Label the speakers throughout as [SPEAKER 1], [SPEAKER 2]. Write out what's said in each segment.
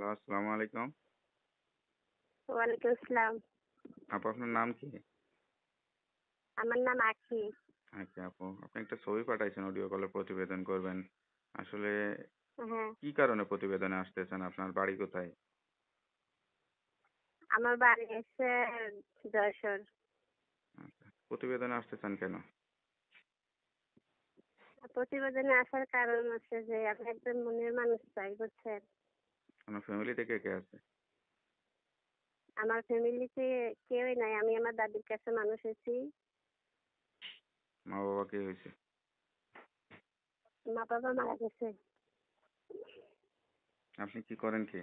[SPEAKER 1] Hello আলাইকুম
[SPEAKER 2] ওয়ালাইকুম আসসালাম
[SPEAKER 1] আপু আপনার নাম কি
[SPEAKER 2] আমার নাম আখি
[SPEAKER 1] আচ্ছা আপু আপনি একটা ছবি পাঠাইছেন অডিও কলে প্রতিবেদন করবেন আসলে হ্যাঁ। কি কারণে প্রতিবেদনে আসতেছেন আপনার বাড়ি কোথায়
[SPEAKER 2] আমার বাড়ি হচ্ছে যশোর
[SPEAKER 1] আচ্ছা, প্রতিবেদনে আসতেছেন কেন
[SPEAKER 2] প্রতিবেদনে আসার কারণ হচ্ছে যে আমি একজন মনের মানুষ চাই বুঝছেন
[SPEAKER 1] আপনার ফ্যামিলিতে কে কে আছে
[SPEAKER 2] আমার ফ্যামিলিতে কেউই নাই আমি আমার দাদির কাছে মানুষ হয়েছি
[SPEAKER 1] মা বাবা কি হয়েছে
[SPEAKER 2] মা বাবা মারা গেছে
[SPEAKER 1] আপনি কি করেন কি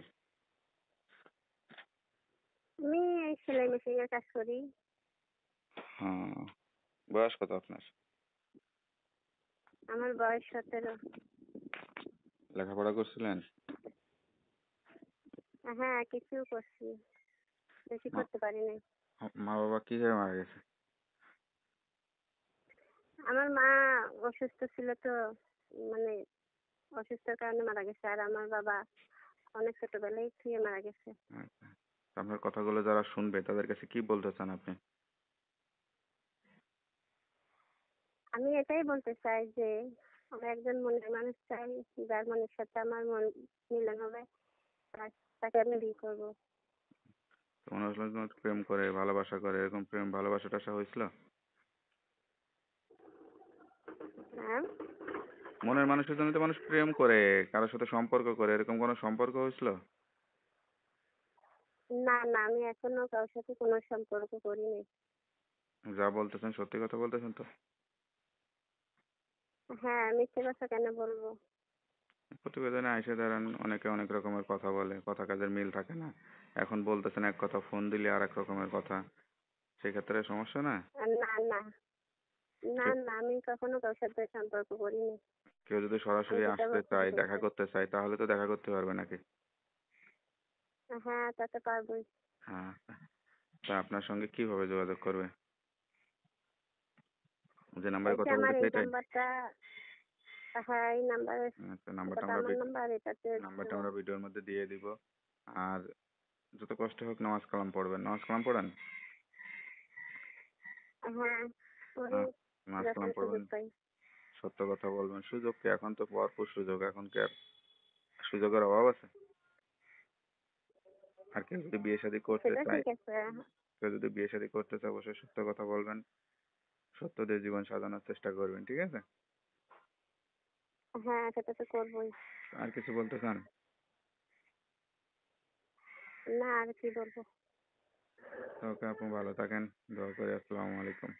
[SPEAKER 2] আমি এই সেলাই মেশিনের কাজ করি
[SPEAKER 1] হ্যাঁ বয়স কত আপনার
[SPEAKER 2] আমার বয়স সতেরো
[SPEAKER 1] লেখাপড়া করছিলেন
[SPEAKER 2] হ্যাঁ কিছু করছি বেশি করতে পারি নাই
[SPEAKER 1] মা বাবা কিভাবে মারা গেছে
[SPEAKER 2] আমার মা অসুস্থ ছিল তো মানে অসুস্থ কারণে মারা গেছে আর আমার বাবা অনেক ছোটবেলায় খেয়ে মারা গেছে
[SPEAKER 1] আচ্ছা। আপনার কথাগুলো যারা শুনবে তাদের কাছে কি বলতে চান আপনি
[SPEAKER 2] আমি এটাই বলতে চাই যে আমি একজন মনের মানুষ চাই যার মনের সাথে আমার মন মিলন হবে তোমার
[SPEAKER 1] আসলে তোমার প্রেম করে ভালোবাসা করে এরকম প্রেম ভালোবাসা টাসা হয়েছিল হ্যাঁ? মনের মানুষের জন্য তো মানুষ প্রেম করে কারোর সাথে সম্পর্ক করে এরকম কোনো সম্পর্ক হয়েছিল
[SPEAKER 2] না না আমি এখনো কারোর সাথে কোনো সম্পর্ক করিনি
[SPEAKER 1] যা বলতেছেন সত্যি কথা বলতেছেন তো
[SPEAKER 2] হ্যাঁ মিথ্যে কথা কেন বলবো
[SPEAKER 1] প্রতিবেদনে আইসে ধরেন অনেকে অনেক রকমের কথা বলে কথা কাজের মিল থাকে না এখন বলতেছেন এক কথা ফোন দিলে আরেক রকমের কথা সেক্ষেত্রে সমস্যা না
[SPEAKER 2] না না না না আমি কখনো কারোর সাথে সম্পর্ক করিনি
[SPEAKER 1] কেউ যদি সরাসরি আসতে চাই দেখা করতে চাই তাহলে তো দেখা করতে পারবে নাকি
[SPEAKER 2] হ্যাঁ তা তো পারবোই
[SPEAKER 1] হ্যাঁ তা আপনার সঙ্গে কিভাবে যোগাযোগ করবে যে নাম্বারে কথা বলতে চাই আচ্ছা, হ্যাঁ আচ্ছা নাম্বারটা আমার নাম্বার
[SPEAKER 2] এটাতে নাম্বারটা আমরা
[SPEAKER 1] ভিডিওর মধ্যে দিয়ে দিব আর যত কষ্ট হোক নামাজ কালাম পড়বেন নামাজ কালাম হ্যাঁ, নামাজ কালাম পড়বেন সত্য কথা বলবেন সুযোগ কি এখন তো ভরপুর সুযোগ এখন কি আর সুযোগের অভাব আছে আর কেউ যদি বিয়ে শাদী করতে চায় কেউ যদি বিয়ে শাদী করতে চায় অবশ্যই সত্য কথা বলবেন সত্য দিয়ে জীবন সাজানোর চেষ্টা করবেন ঠিক আছে
[SPEAKER 2] হ্যাঁ সেটা তো করবোই
[SPEAKER 1] আর কিছু বলতে চান
[SPEAKER 2] না আর কি বলবো
[SPEAKER 1] ওকে আপু ভালো থাকেন দোয়া করি আসসালামু আলাইকুম